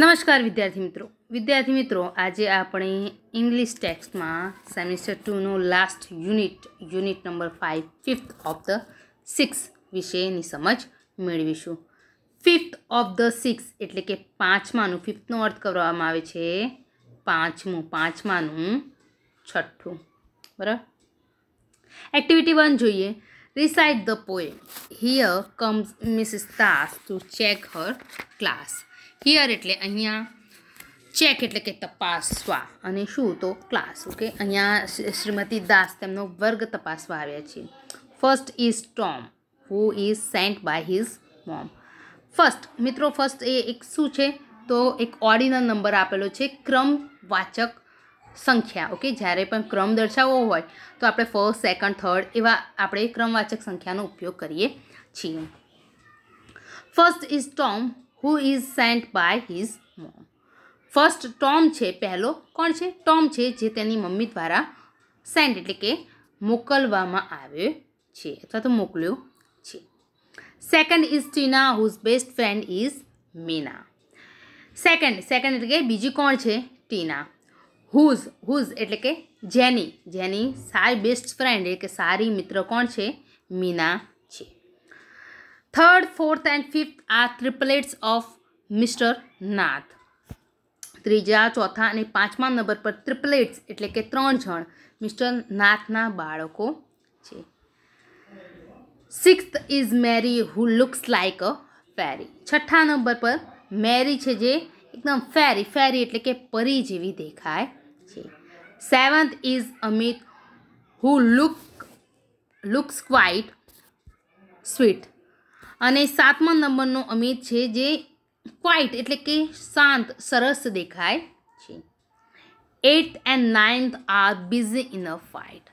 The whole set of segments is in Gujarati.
નમસ્કાર વિદ્યાર્થી મિત્રો વિદ્યાર્થી મિત્રો આજે આપણે ઇંગ્લિશ ટેક્સ્ટમાં સેમિસ્ટર ટુનો last unit unit number five fifth of the six વિશેની સમજ મેળવીશું ફિફ્થ ઓફ ધ સિક્સ એટલે કે પાંચમાનું ફિફ્થનો અર્થ કરવામાં આવે છે પાંચમું પાંચમાનું છઠ્ઠું બરાબર એક્ટિવિટી વન જોઈએ recite the poem here comes miss તાસ to check her class here એટલે અહીંયા ચેક એટલે કે તપાસવા અને શું તો ક્લાસ ઓકે અહીંયા શ્રીમતી દાસ તેમનો વર્ગ તપાસવા આવ્યા છે first is Tom who is sent by his mom first મિત્રો ફર્સ્ટ એ એક શું છે તો એક ઓર્ડિનલ નંબર આપેલો છે ક્રમવાચક સંખ્યા ઓકે જ્યારે પણ ક્રમ દર્શાવવો હોય તો આપણે ફર્સ્ટ સેકન્ડ થર્ડ એવા આપણે ક્રમવાચક સંખ્યાનો ઉપયોગ કરીએ છીએ first is Tom who is sent by his mom first Tom है पहलो कौन है टॉम है जे मम्मी द्वारा सेंट एट के मोकलवामें अथवा तो मोकलो second is Tina whose best friend is Meena second second एट के बीजी कोण है टीना हूज हूज एट्ले कि जेनी जेनी सारी बेस्ट फ्रेंड एट सारी मित्र कोण है Meena third fourth and fifth આ ટ્રિપલેટ્સ ઓફ મિસ્ટર નાથ ત્રીજા ચોથા અને પાંચમા નંબર પર ટ્રિપલેટ્સ એટલે કે ત્રણ જણ મિસ્ટર નાથના બાળકો છે sixth is Mary who looks like a fairy છઠ્ઠા નંબર પર મેરી છે જે એકદમ ફેરી ફેરી એટલે કે પરી જેવી દેખાય છે seventh is Amit who look looks quite sweet અને સાતમા નંબરનો અમિત છે જે ક્વાઇટ એટલે કે શાંત સરસ દેખાય છે eight and ninth are busy in a fight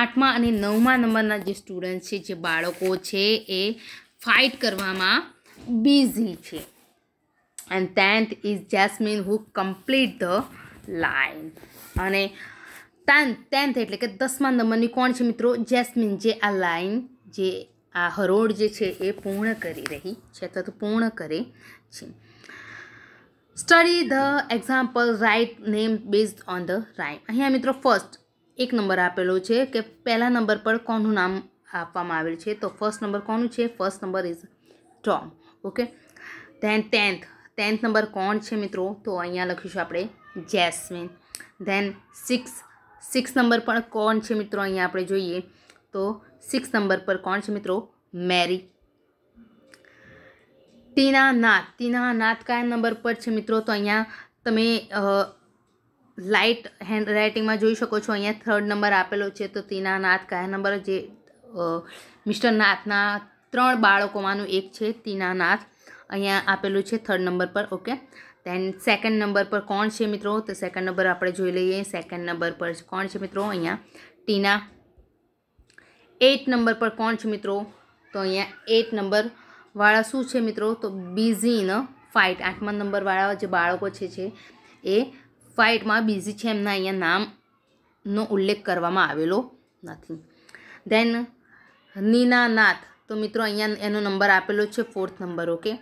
આઠમા અને નવમા નંબરના જે સ્ટુડન્ટ છે જે બાળકો છે એ ફાઇટ કરવામાં બિઝી છે and tenth is Jasmine who complete the line અને ટેન્થ ટેન્થ એટલે કે દસમા નંબરની કોણ છે મિત્રો જેસ્મિન જે આ લાઇન જે આ હરોળ જે છે એ પૂર્ણ કરી રહી છે અથવા તો પૂર્ણ કરે છે study the example write name base on the rhyme અહીંયા મિત્રો ફર્સ્ટ એક નંબર આપેલો છે કે પહેલા નંબર પર કોનું નામ આપવામાં આવેલ છે તો ફર્સ્ટ નંબર કોનું છે first number is Tom okay then tenth tenth number કોણ છે મિત્રો તો અહીંયા લખીશું આપણે Jasmine then six six number પણ કોણ છે મિત્રો અહીંયા આપણે જોઈએ તો સિક્સ નંબર પર કોણ છે મિત્રો મેરી ટીના નાથ ટીના નાથ કયા નંબર પર છે મિત્રો તો અહીંયા તમે લાઇટ હેન્ડ રાઇટિંગમાં જોઈ શકો છો અહીંયા થર્ડ નંબર આપેલો છે તો તીના નાથ કયા નંબર જે મિસ્ટર નાથના ત્રણ બાળકોમાંનું એક છે ટીના નાથ અહીંયા આપેલું છે થર્ડ નંબર પર ઓકે દેન સેકન્ડ નંબર પર કોણ છે મિત્રો તો સેકન્ડ નંબર આપણે જોઈ લઈએ સેકન્ડ નંબર પર કોણ છે મિત્રો અહીંયા ટીના એટ નંબર પર કોણ છે મિત્રો તો અહીંયા એટ નંબરવાળા શું છે મિત્રો તો બિઝી ઇન ફાઇટ આઠમા નંબરવાળા જે બાળકો છે એ ફાઇટમાં બિઝી છે એમના અહીંયા નામનો ઉલ્લેખ કરવામાં આવેલો નથી દેન નીના નાથ તો મિત્રો અહીંયા એનો નંબર આપેલો છે fourth number okay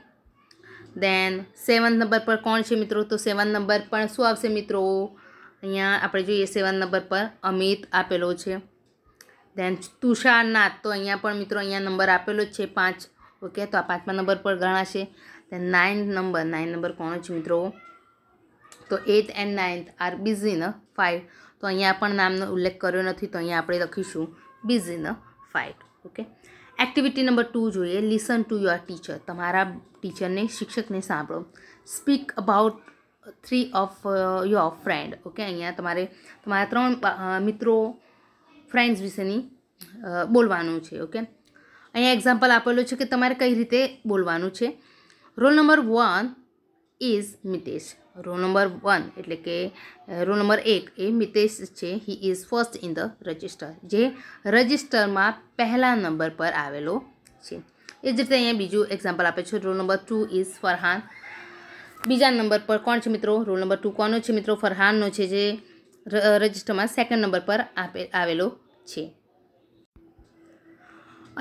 then seven number પર કોણ છે મિત્રો તો સેવન નંબર પણ શું આવશે મિત્રો અહીંયા આપણે જોઈએ સેવન નંબર પર અમિત આપેલો છે દેન તુષારનાથ તો અહીંયા પણ મિત્રો અહીંયા નંબર આપેલો જ છે પાંચ ઓકે તો આ પાંચમા નંબર પર ગણાશે then nine number nine number કોણ છે મિત્રો તો eighth and ninth are busy in fight તો અહીંયા પણ નામનો ઉલ્લેખ કર્યો નથી તો અહીંયા આપણે લખીશું busy in fight okay activity number two જોઈએ લિસન ટુ યોર ટીચર તમારા ટીચરને શિક્ષકને સાંભળો speak about three of your friend okay અહીંયા તમારે તમારા ત્રણ મિત્રો ફ્રેન્ડ્સ વિશેની બોલવાનું છે ઓકે અહીંયા એક્ઝામ્પલ આપેલું છે કે તમારે કઈ રીતે બોલવાનું છે roll number one is Mitesh roll number one એટલે કે રોલ નંબર એક એ મિતેશ છે he is first in the register જે રજિસ્ટરમાં પહેલા નંબર પર આવેલો છે એ જ રીતે અહીંયા બીજું એક્ઝામ્પલ આપે છે roll number two is Farhan બીજા નંબર પર કોણ છે મિત્રો રોલ નંબર ટુ કોનો છે મિત્રો ફરહાનનો છે જે રજિસ્ટરમાં સેકન્ડ નંબર પર આપે આવેલો છે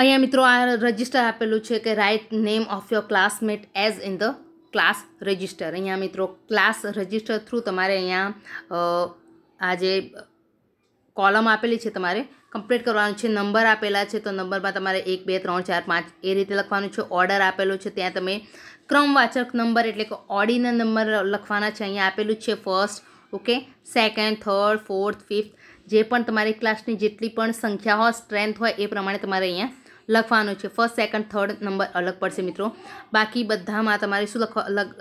અહીંયા મિત્રો આ રજિસ્ટર આપેલું છે કે write name of your classmate as in the class register અહીંયા મિત્રો ક્લાસ રજિસ્ટર થ્રુ તમારે અહીંયા આ જે કોલમ આપેલી છે તમારે કમ્પ્લીટ કરવાનું છે નંબર આપેલા છે તો નંબરમાં તમારે એક બે ત્રણ ચાર પાંચ એ રીતે લખવાનું છે ઓર્ડર આપેલો છે ત્યાં તમે ક્રમવાચક નંબર એટલે કે ઓડીના નંબર લખવાના છે અહીંયા આપેલું છે first okay second third fourth fifth જે પણ તમારી ક્લાસની જેટલી પણ સંખ્યા હોય સ્ટ્રેન્થ હોય એ પ્રમાણે તમારે અહીંયા લખવાનું છે ફર્સ્ટ સેકન્ડ થર્ડ નંબર અલગ પડશે મિત્રો બાકી બધામાં તમારે શું લખ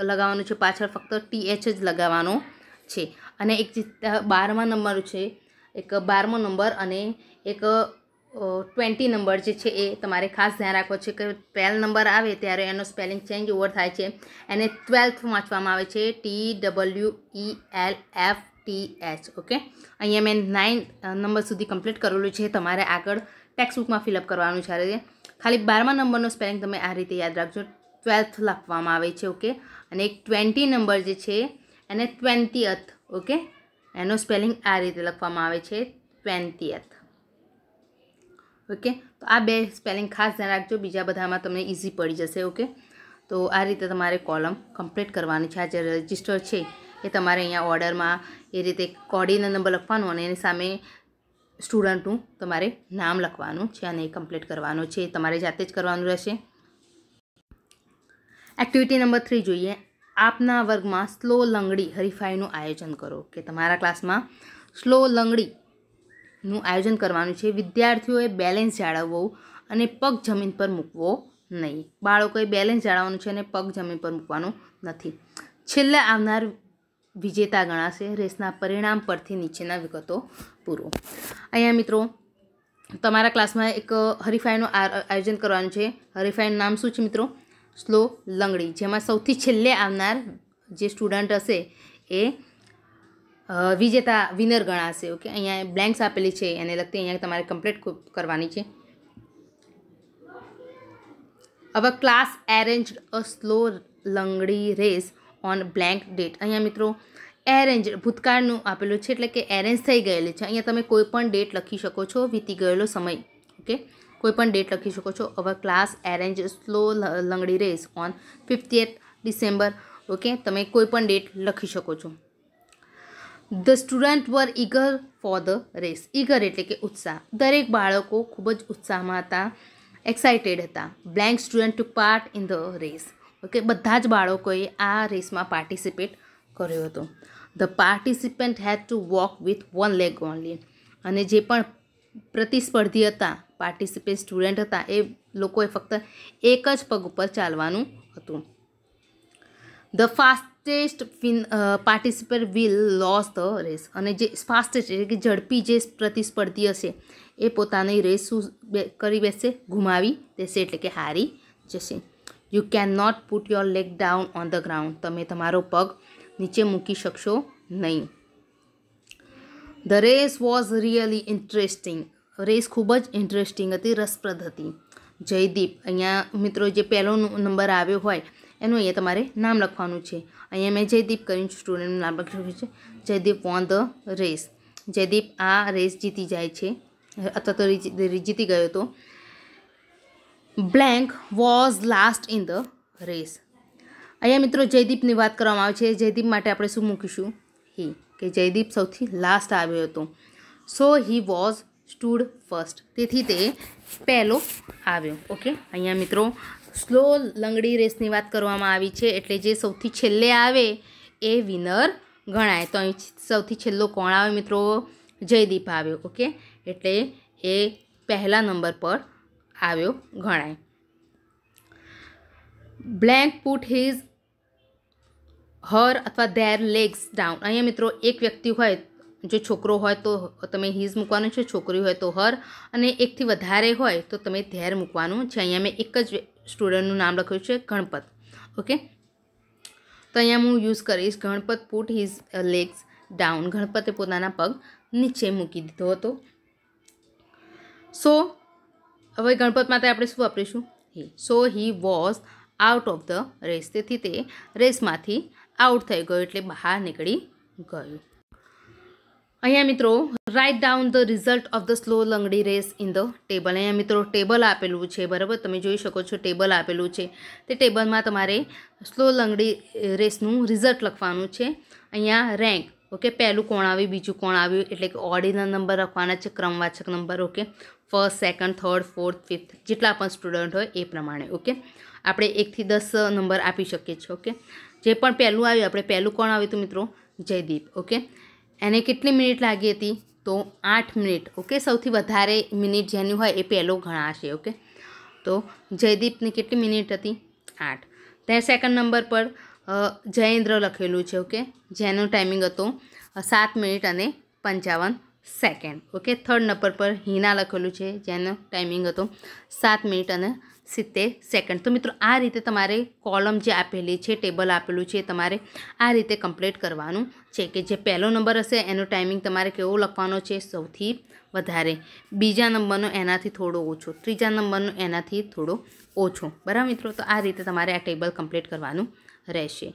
લગાવવાનું છે પાછળ ફક્ત ટીએચ જ લગાવવાનો છે અને એક બારમા નંબર છે એક બારમો નંબર અને એક ટ્વેન્ટી નંબર જે છે એ તમારે ખાસ ધ્યાન રાખવો છે કે ટ્વેલ્વ નંબર આવે ત્યારે એનો સ્પેલિંગ ચેન્જ ઓવર થાય છે એને ટ્વેલ્થ વાંચવામાં આવે છે T W E L F T H okay અહીંયા મેં નાઇન નંબર સુધી કમ્પ્લીટ કરેલું છે તમારે આગળ ટેક્સ્ટ બુકમાં ફિલઅપ કરવાનું છે ખાલી બારમા નંબરનો સ્પેલિંગ તમે આ રીતે યાદ રાખજો ટ્વેલ્થ લખવામાં આવે છે ઓકે અને એક ટ્વેન્ટી નંબર જે છે એને ટ્વેન્ટીઅથ ઓકે એનો સ્પેલિંગ આ રીતે લખવામાં આવે છે ટ્વેન્ટીઅથ ઓકે તો આ બે સ્પેલિંગ ખાસ ધ્યાન રાખજો બીજા બધામાં તમને ઇઝી પડી જશે ઓકે તો આ રીતે તમારે કોલમ કમ્પ્લીટ કરવાની છે આ જે રજિસ્ટર છે એ તમારે અહીંયા ઓર્ડરમાં એ રીતે કોડીનો નંબર લખવાનો અને એની સામે સ્ટુડન્ટનું તમારે નામ લખવાનું છે અને એ કમ્પ્લીટ કરવાનું છે તમારે જાતે જ કરવાનું રહેશે એક્ટિવિટી નંબર થ્રી જોઈએ આપના વર્ગમાં સ્લો લંગડી હરીફાઈનું આયોજન કરો કે તમારા ક્લાસમાં સ્લો લંગડીનું આયોજન કરવાનું છે વિદ્યાર્થીઓએ બેલેન્સ જાળવવું અને પગ જમીન પર મૂકવો નહીં બાળકોએ બેલેન્સ જાળવવાનું છે અને પગ જમીન પર મૂકવાનું નથી છેલ્લે આવનાર વિજેતા ગણાશે રેસના પરિણામ પરથી નીચેના વિગતો પૂરો અહીંયા મિત્રો તમારા ક્લાસમાં એક હરીફાઈનું આયોજન કરવાનું છે હરીફાઈનું નામ શું છે મિત્રો સ્લો લંગડી જેમાં સૌથી છેલ્લે આવનાર જે સ્ટુડન્ટ હશે એ વિજેતા વિનર ગણાશે ઓકે અહીંયા બ્લેન્ક્સ આપેલી છે એને લગતી અહીંયા તમારે કમ્પ્લીટ કરવાની છે હવે class arrange a slow langdi race on blank date અહીંયા મિત્રો એરેન્જ ભૂતકાળનું આપેલું છે એટલે કે એરેન્જ થઈ ગયેલી છે અહીંયા તમે કોઈ પણ ડેટ લખી શકો છો વીતી ગયેલો સમય ઓકે કોઈ પણ ડેટ લખી શકો છો our class arrange slow langdi race on fiftieth December okay તમે કોઈ પણ ડેટ લખી શકો છો the student were eager for the race eager એટલે કે ઉત્સાહ દરેક બાળકો ખૂબ જ ઉત્સાહમાં હતા એક્સાઇટેડ હતા blank student to part in the race okay બધા જ બાળકોએ આ રેસમાં પાર્ટિસિપેટ કર્યો હતો the participant had to walk with one leg only અને જે પણ પ્રતિસ્પર્ધી હતા પાર્ટિસિપેટ સ્ટુડન્ટ હતા એ લોકોએ ફક્ત એક જ પગ ઉપર ચાલવાનું હતું ધ ફાસ્ટેસ્ટ ફિન participate will lose the race અને જે ફાસ્ટેસ્ટ એટલે કે ઝડપી જે પ્રતિસ્પર્ધી હશે એ પોતાની રેસ શું કરી બેસશે ગુમાવી દેશે એટલે કે હારી જશે you can not put your leg down on the ground તમે તમારો પગ નીચે મૂકી શકશો નહીં the race was really interesting race ખૂબ જ ઇન્ટરેસ્ટિંગ હતી રસપ્રદ હતી જયદીપ અહીંયા મિત્રો જે પહેલો નંબર આવ્યો હોય એનું અહીંયા તમારે નામ લખવાનું છે અહીંયા મેં જયદીપ કરીને સ્ટુડન્ટનું નામ લખ્યું છે Jaydeep won the race Jaydeep આ રેસ જીતી જાય છે અથવા તો જીતી ગયો હતો blank was last in the race અહીંયા મિત્રો જયદીપની વાત કરવામાં આવે છે જયદીપ માટે આપણે શું મૂકીશું હી કે જયદીપ સૌથી લાસ્ટ આવ્યો હતો so he was stood first તેથી તે પહેલો આવ્યો ઓકે અહીંયા મિત્રો સ્લો લંગડી રેસની વાત કરવામાં આવી છે એટલે જે સૌથી છેલ્લે આવે એ વિનર ગણાય તો અહીં સૌથી છેલ્લો કોણ આવે મિત્રો જયદીપ આવ્યો ઓકે એટલે એ પહેલા નંબર પર આવ્યો ગણાય બ્લેન્ક પુટ હિઝ હર અથવા ધેર લેગ્સ ડાઉન અહીંયા મિત્રો એક વ્યક્તિ હોય જો છોકરો હોય તો તમે હિઝ મૂકવાનું છે છોકરી હોય તો હર અને એકથી વધારે હોય તો તમે ધેર મૂકવાનું છે અહીંયા મેં એક જ સ્ટુડન્ટનું નામ લખ્યું છે ગણપત ઓકે તો અહીંયા હું યુઝ કરીશ Ganpat put his legs down ગણપતે પોતાના પગ નીચે મૂકી દીધો હતો સો હવે ગણપત માટે આપણે શું વાપરીશું he so he was out of the race તેથી તે રેસમાંથી આઉટ થઈ ગયો એટલે બહાર નીકળી ગયું અહીંયા મિત્રો write down the result of the slow langdi race in the table અહીંયા મિત્રો ટેબલ આપેલું છે બરાબર તમે જોઈ શકો છો ટેબલ આપેલું છે તે ટેબલમાં તમારે સ્લો લંગડી રેસનું રિઝલ્ટ લખવાનું છે અહીંયા રેન્ક ઓકે પહેલું કોણ આવ્યું બીજું કોણ આવ્યું એટલે કે ઓર્ડિનલ નંબર લખવાના છે ક્રમવાચક number okay first second third fourth fifth જેટલા પણ સ્ટુડન્ટ હોય એ પ્રમાણે ઓકે આપણે એકથી દસ નંબર આપી શકીએ છીએ ઓકે જે પણ પહેલું આવ્યું આપણે પહેલું કોણ આવ્યું હતું મિત્રો જયદીપ ઓકે એને કેટલી મિનિટ લાગી હતી તો આઠ મિનિટ ઓકે સૌથી વધારે મિનિટ જેની હોય એ પહેલો ગણાશે ઓકે તો જયદીપની કેટલી મિનિટ હતી આઠ ત્યાં સેકન્ડ નંબર પર જયેન્દ્ર લખેલું છે ઓકે જેનો ટાઈમિંગ હતો સાત મિનિટ અને પંચાવન સેકન્ડ ઓકે થર્ડ નંબર પર હિના લખેલું છે જેનો ટાઈમિંગ હતો સાત મિનિટ અને સિત્તેર સેકન્ડ તો મિત્રો આ રીતે તમારે કોલમ જે આપેલી છે ટેબલ આપેલું છે તમારે આ રીતે કમ્પ્લીટ કરવાનું છે કે જે પહેલો નંબર હશે એનો ટાઈમિંગ તમારે કેવો લખવાનો છે સૌથી વધારે બીજા નંબરનો એનાથી થોડો ઓછો ત્રીજા નંબરનો એનાથી થોડો ઓછો બરાબર મિત્રો તો આ રીતે તમારે આ ટેબલ કમ્પ્લીટ કરવાનું રહેશે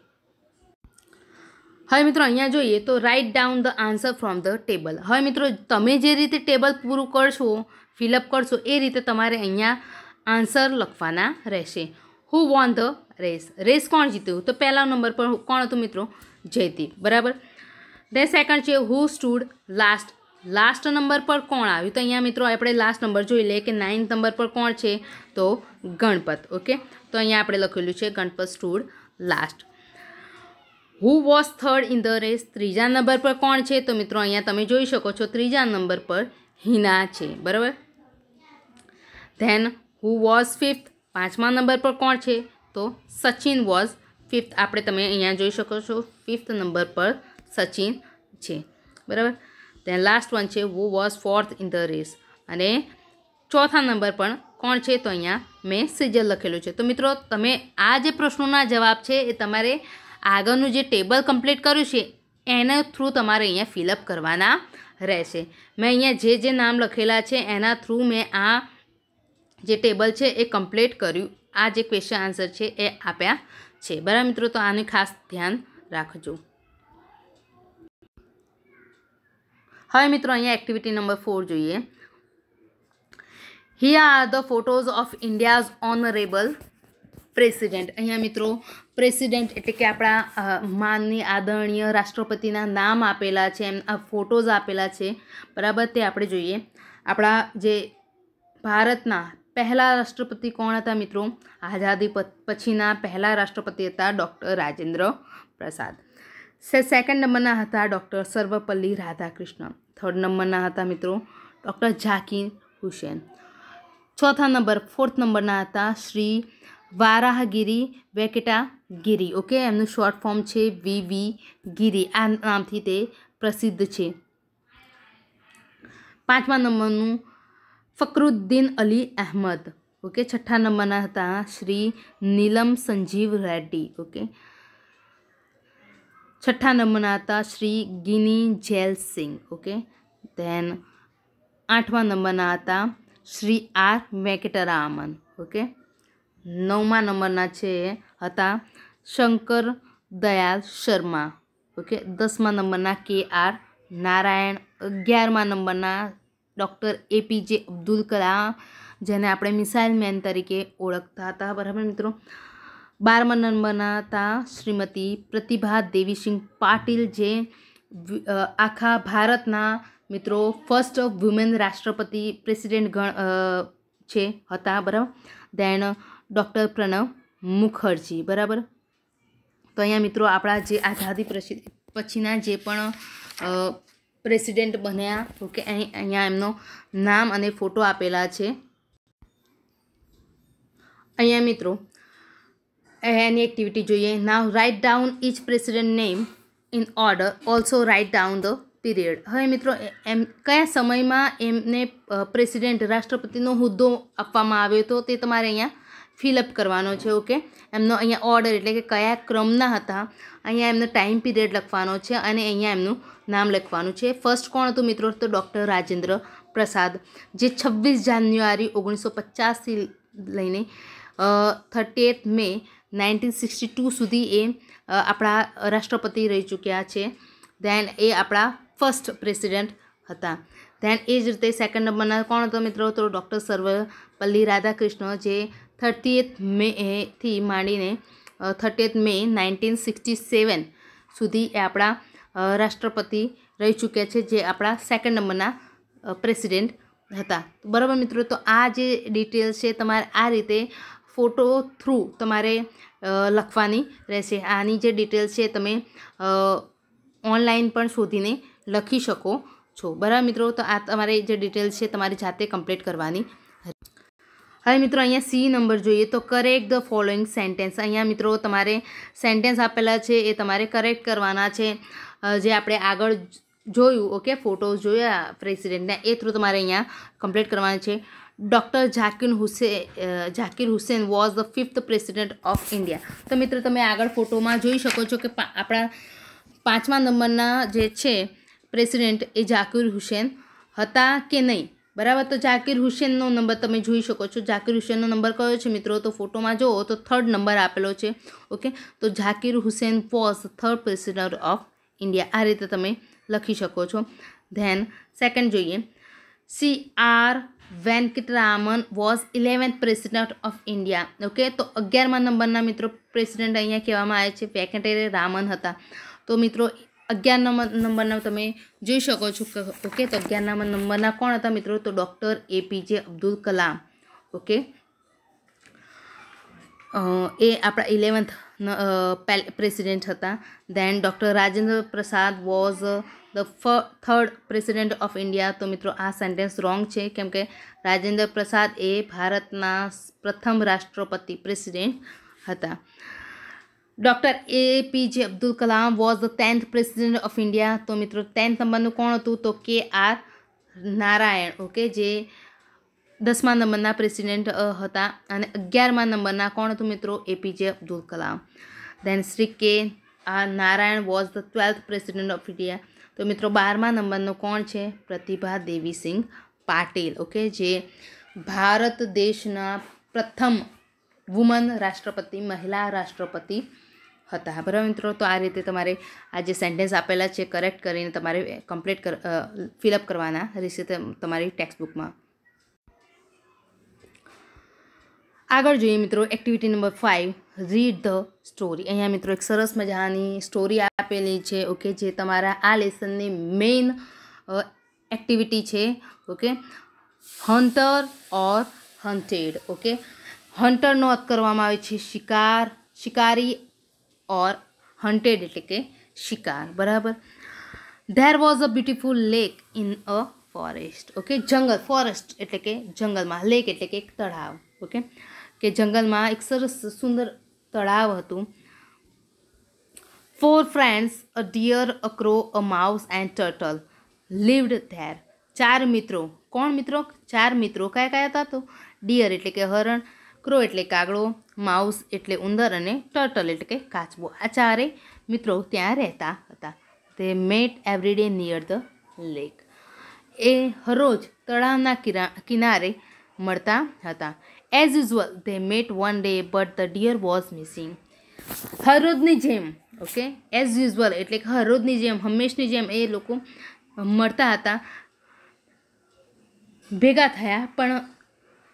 હવે મિત્રો અહીંયા જોઈએ તો write down the answer from the table હવે મિત્રો તમે જે રીતે ટેબલ પૂરું કરશો ફિલઅપ કરશો એ રીતે તમારે અહીંયા આન્સર લખવાના રહેશે who won the race race કોણ જીત્યું તો પહેલા નંબર પર કોણ હતું મિત્રો જયતી બરાબર દે સેકન્ડ છે who stood last last number પર કોણ આવ્યું તો અહીંયા મિત્રો આપણે લાસ્ટ નંબર જોઈ લઈએ કે નાઇન્થ નંબર પર કોણ છે તો ગણપત ઓકે તો અહીંયા આપણે લખેલું છે Ganpat stood last who was third in the race ત્રીજા નંબર પર કોણ છે તો મિત્રો અહીંયા તમે જોઈ શકો છો ત્રીજા નંબર પર હિના છે બરાબર ધેન હુ વોઝ ફિફ્થ પાંચમા નંબર પર કોણ છે તો સચિન વોઝ ફિફ્થ આપણે તમે અહીંયા જોઈ શકો છો ફિફ્થ નંબર પર સચિન છે બરાબર ધેન લાસ્ટ વન છે who was fourth in the race અને ચોથા નંબર પણ કોણ છે તો અહીંયા મેં સિજલ લખેલું છે તો મિત્રો તમે આ જે પ્રશ્નોના જવાબ છે એ તમારે આગળનું જે ટેબલ કમ્પ્લીટ કર્યું છે એના થ્રુ તમારે અહીંયા ફિલઅપ કરવાના રહેશે મેં અહીંયા જે જે નામ લખેલા છે એના થ્રુ મેં આ જે ટેબલ છે એ કમ્પ્લીટ કર્યું આ જે ક્વેશ્ચન આન્સર છે એ આપ્યા છે બરાબર મિત્રો તો આને ખાસ ધ્યાન રાખજો હવે મિત્રો અહીંયા એક્ટિવિટી નંબર ફોર જોઈએ here are the photos of India's honourable president અહીંયા મિત્રો પ્રેસિડેન્ટ એટલે કે આપણા માનની આદરણીય રાષ્ટ્રપતિના નામ આપેલા છે એમ આ ફોટોઝ આપેલા છે બરાબર તે આપણે જોઈએ આપણા જે ભારતના પહેલા રાષ્ટ્રપતિ કોણ હતા મિત્રો આઝાદી પછીના પહેલા રાષ્ટ્રપતિ હતા ડૉક્ટર રાજેન્દ્ર પ્રસાદ સેકન્ડ નંબરના હતા ડૉક્ટર સર્વપલ્લી રાધાકૃષ્ણ થર્ડ નંબરના હતા મિત્રો ડૉક્ટર ઝાકીર હુસેન ચોથા નંબર ફોર્થ નંબરના હતા શ્રી વારાહગીરી વેંકટા ગીરી ઓકે એમનું શોર્ટ ફોર્મ છે વી વી ગીરી આ નામથી તે પ્રસિદ્ધ છે પાંચમા નંબરનું ફકરુદ્દીન અલી અહેમદ ઓકે છઠ્ઠા નંબરના હતા શ્રી નીલમ સંજીવ રેડ્ડી ઓકે છઠ્ઠા નંબરના હતા શ્રી ગિની જેલ સિંહ ઓકે ધેન આઠમા નંબરના હતા શ્રી આર વેંકટરામન ઓકે નવમા નંબરના છે હતા શંકર દયાલ શર્મા ઓકે દસમા નંબરના કે આર નારાયણ અગિયારમા નંબરના ડૉક્ટર એપીજે અબ્દુલ કલામ જેને આપણે મિસાઇલ મેન તરીકે ઓળખતા હતા બરાબર મિત્રો બારમા નંબરના હતા શ્રીમતી પ્રતિભા દેવીસિંહ પાટીલ જે આખા ભારતના મિત્રો ફર્સ્ટ વુમેન રાષ્ટ્રપતિ પ્રેસિડેન્ટ ગણ છે હતા બરાબર દેન ડૉક્ટર પ્રણવ મુખર્જી બરાબર તો અહીંયા મિત્રો આપણા જે આઝાદી પછીના જે પણ પ્રેસિડેન્ટ બન્યા ઓકે અહીંયા એમનો નામ અને ફોટો આપેલા છે અહીંયા મિત્રો એની એક્ટિવિટી જોઈએ ના write down each president name in order also write down the period હવે મિત્રો એમ કયા સમયમાં એમને પ્રેસિડેન્ટ રાષ્ટ્રપતિનો હોદ્દો આપવામાં આવ્યો હતો તે તમારે અહીંયા ફિલઅપ કરવાનો છે ઓકે એમનો અહીંયા ઓર્ડર એટલે કે કયા ક્રમના હતા અહીંયા એમનો ટાઈમ પીરિયડ લખવાનો છે અને અહીંયા એમનું નામ લખવાનું છે ફર્સ્ટ કોણ હતું મિત્રો તો ડૉક્ટર રાજેન્દ્ર પ્રસાદ જે છવ્વીસ જાન્યુઆરી ઓગણીસો પચાસથી લઈને thirty eight May nineteen sixty two સુધી એ આપણા રાષ્ટ્રપતિ રહી ચૂક્યા છે ધેન એ આપણા ફર્સ્ટ પ્રેસિડેન્ટ હતા ધેન એ જ રીતે સેકન્ડ નંબરના કોણ હતો મિત્રો તો ડૉક્ટર સર્વપલ્લી રાધાકૃષ્ણ જે થર્ટી થર્ટીએથ મેથી માંડીને thirty thirtieth May nineteen sixty seven સુધી એ આપણા રાષ્ટ્રપતિ રહી ચૂક્યા છે જે આપણા સેકન્ડ નંબરના પ્રેસિડેન્ટ હતા બરાબર મિત્રો તો આ જે ડિટેલ છે તમારે આ રીતે ફોટો થ્રુ તમારે લખવાની રહેશે આની જે ડિટેલ છે તમે ઓનલાઈન પણ શોધીને લખી શકો છો બરાબર મિત્રો તો આ તમારે જે ડિટેલ છે તમારી જાતે કમ્પ્લીટ કરવાની હવે મિત્રો અહીંયા સી નંબર જોઈએ તો કરેક્ટ ધ ફોલોઈંગ સેન્ટેન્સ અહીંયા મિત્રો તમારે સેન્ટેન્સ આપેલા છે એ તમારે કરેક્ટ કરવાના છે જે આપણે આગળ જોયું ઓકે ફોટોઝ જોયા પ્રેસિડેન્ટના એ થ્રુ તમારે અહીંયા કમ્પ્લીટ કરવાનું છે ડૉક્ટર ઝાકીર હુસે Zakir Hussain was the fifth president of India તો મિત્રો તમે આગળ ફોટોમાં જોઈ શકો છો કે આપણા પાંચમા નંબરના જે છે પ્રેસિડેન્ટ એ ઝાકીર હુસેન હતા કે નહીં બરાબર તો જાકીર હુસેનનો નંબર તમે જોઈ શકો છો જાકીર હુસેનનો નંબર કયો છે મિત્રો તો ફોટોમાં જુઓ તો થર્ડ નંબર આપેલો છે ઓકે તો Zakir Hussain was third president of India આ રીતે તમે લખી શકો છો ધેન સેકન્ડ જોઈએ C R Venkataraman was eleventh president of India okay તો અગિયારમા નંબરના મિત્રો પ્રેસિડેન્ટ અહીંયા કહેવામાં આવે છે વેંકટે રામન હતા તો મિત્રો અગિયાર નંબર નંબરના તમે જોઈ શકો છો ઓકે તો અગિયાર નંબરના કોણ હતા મિત્રો તો doctor APJ Abdul Kalam okay એ આપણા ઇલેવન્થ પ્રેસિડેન્ટ હતા then doctor Rajendra Prasad was the third president of India તો મિત્રો આ સેન્ટેન્સ રોંગ છે કેમ કે રાજેન્દ્ર પ્રસાદ એ ભારતના પ્રથમ રાષ્ટ્રપતિ પ્રેસિડેન્ટ હતા doctor APJ Abdul Kalam was the tenth president of India તો મિત્રો ટેન્થ નંબરનું કોણ હતું તો કે આર નારાયણ ઓકે જે દસમા નંબરના પ્રેસિડેન્ટ હતા અને અગિયારમા નંબરના કોણ હતું મિત્રો APJ Abdul Kalam then Shri K R Narayanan was the twelfth president of India તો મિત્રો બારમા નંબરનો કોણ છે પ્રતિભા દેવીસિંહ પાટીલ ઓકે જે ભારત દેશના પ્રથમ વુમન રાષ્ટ્રપતિ મહિલા રાષ્ટ્રપતિ હતા બરાબર મિત્રો તો આ રીતે તમારે આ જે સેન્ટેન્સ આપેલા છે કરેક્ટ કરીને તમારે કમ્પ્લીટ કર ફિલઅપ કરવાના રહેશે તમારી ટેક્સ્ટબુકમાં આગળ જોઈએ મિત્રો activity number five read the story અહીંયા મિત્રો એક સરસ મજાની સ્ટોરી આપેલી છે ઓકે જે તમારા આ લેસનની મેઇન એક્ટિવિટી છે okay hunter or hunted okay હન્ટરનો અત કરવામાં આવે છે શિકાર શિકારી ઓર હન્ટેડ એટલે કે શિકાર બરાબર there was a beautiful lake in a forest okay જંગલ ફોરેસ્ટ એટલે કે જંગલમાં લેક એટલે કે એક તળાવ ઓકે કે જંગલમાં એક સરસ સુંદર તળાવ હતું four friends a deer a crow a mouse and turtle lived there ચાર મિત્રો કોણ મિત્રો ચાર મિત્રો કયા કયા હતા તો ડિયર એટલે કે હરણ ક્રો એટલે કાગડો માઉસ એટલે ઉંદર અને ટર્ટલ એટલે કે કાચબો આ ચારે મિત્રો ત્યાં રહેતા હતા તે met everyday near the lake એ હરરોજ તળાવના કિનારે મળતા હતા as usual they met one day but the deer was missing હરરોજની જેમ ઓકે એઝ યુઝ્યુઅલ એટલે કે હરરોજની જેમ હંમેશની જેમ એ લોકો મળતા હતા ભેગા થયા પણ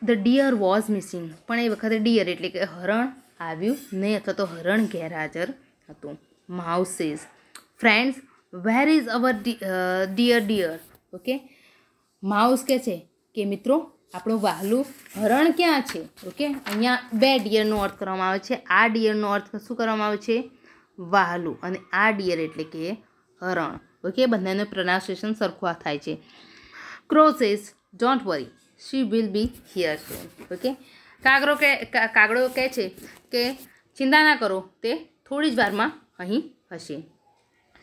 ધ ડિયર વોઝ મિસિંગ પણ એ વખતે ડિયર એટલે કે હરણ આવ્યું નહીં અથવા તો હરણ ગેરહાજર હતું mouse says friends where is our deer deer okay mouse કહે છે કે મિત્રો આપણું વહાલું હરણ ક્યાં છે ઓકે અહીંયા બે ડિયરનો અર્થ કરવામાં આવે છે આ ડિયરનો અર્થ શું કરવામાં આવે છે વહાલું અને આ ડિયર એટલે કે હરણ ઓકે બંનેનું પ્રોનાઉન્સિએશન સરખું થાય છે crow says don't worry she will be here soon okay કાગડો કે કાગડો કહે છે કે ચિંતા ના કરો તે થોડી જ વારમાં અહીં હશે